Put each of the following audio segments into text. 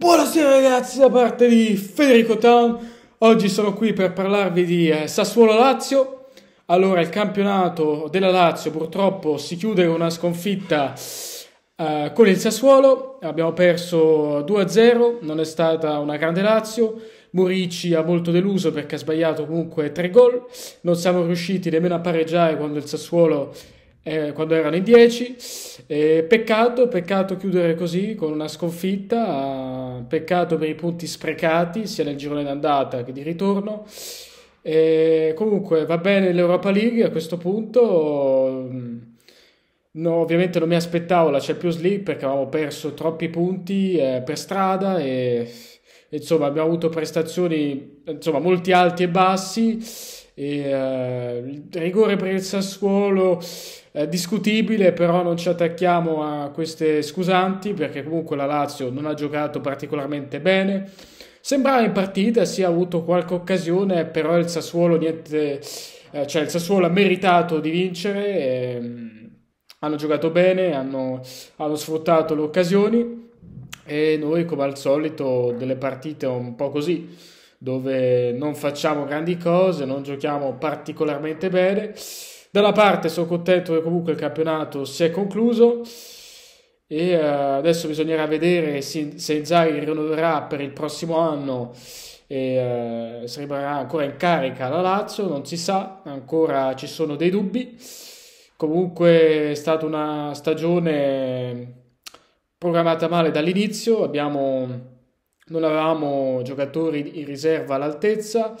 Buonasera ragazzi da parte di Federico Town, oggi sono qui per parlarvi di eh, Sassuolo-Lazio. Allora il campionato della Lazio purtroppo si chiude con una sconfitta eh, con il Sassuolo, abbiamo perso 2-0, non è stata una grande Lazio, Murici ha molto deluso perché ha sbagliato comunque tre gol, non siamo riusciti nemmeno a pareggiare quando il Sassuolo eh, quando erano in 10. Eh, peccato, peccato chiudere così con una sconfitta peccato per i punti sprecati sia nel girone d'andata che di ritorno. E comunque va bene l'Europa League a questo punto. Mm, no, ovviamente non mi aspettavo la Champions League perché avevamo perso troppi punti eh, per strada e insomma abbiamo avuto prestazioni insomma molti alti e bassi e, uh, rigore per il Sassuolo è discutibile, però non ci attacchiamo a queste scusanti perché comunque la Lazio non ha giocato particolarmente bene. Sembrava in partita, si sì, ha avuto qualche occasione, però il Sassuolo, niente, eh, cioè il Sassuolo ha meritato di vincere. E, ehm, hanno giocato bene, hanno, hanno sfruttato le occasioni e noi come al solito delle partite un po' così dove non facciamo grandi cose, non giochiamo particolarmente bene. Dalla parte sono contento che comunque il campionato si è concluso e eh, adesso bisognerà vedere se Inzaghi rinnoverà per il prossimo anno e eh, se rimarrà ancora in carica la Lazio, non si sa, ancora ci sono dei dubbi. Comunque è stata una stagione programmata male dall'inizio, abbiamo non avevamo giocatori in riserva all'altezza.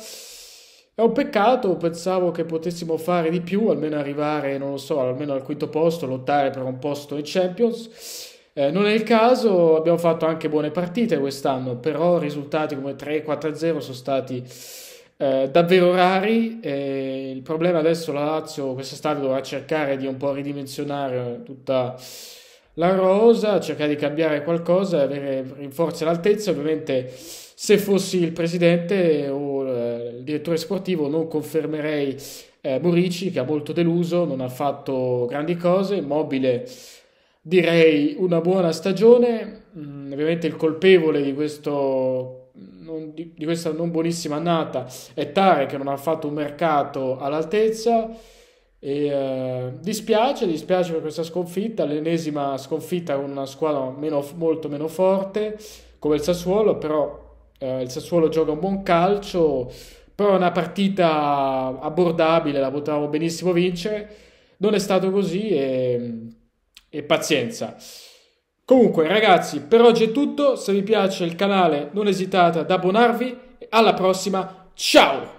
È un peccato, pensavo che potessimo fare di più, almeno arrivare, non lo so, almeno al quinto posto, lottare per un posto in Champions. Eh, non è il caso, abbiamo fatto anche buone partite quest'anno, però risultati come 3-4-0 sono stati eh, davvero rari. Eh, il problema adesso la Lazio quest'estate dovrà cercare di un po' ridimensionare tutta la rosa, cercare di cambiare qualcosa, avere rinforzi all'altezza. Ovviamente, se fossi il presidente o eh, il direttore sportivo, non confermerei eh, Morici, che ha molto deluso, non ha fatto grandi cose. Immobile, direi una buona stagione. Mm, ovviamente, il colpevole di questo non, di, di, questa non buonissima annata è Tare che non ha fatto un mercato all'altezza. E, eh, dispiace, dispiace per questa sconfitta, l'ennesima sconfitta con una squadra meno, molto meno forte come il Sassuolo, però eh, il Sassuolo gioca un buon calcio, però è una partita abbordabile, la potevamo benissimo vincere, non è stato così e, e pazienza. Comunque ragazzi, per oggi è tutto, se vi piace il canale non esitate ad abbonarvi, alla prossima, ciao!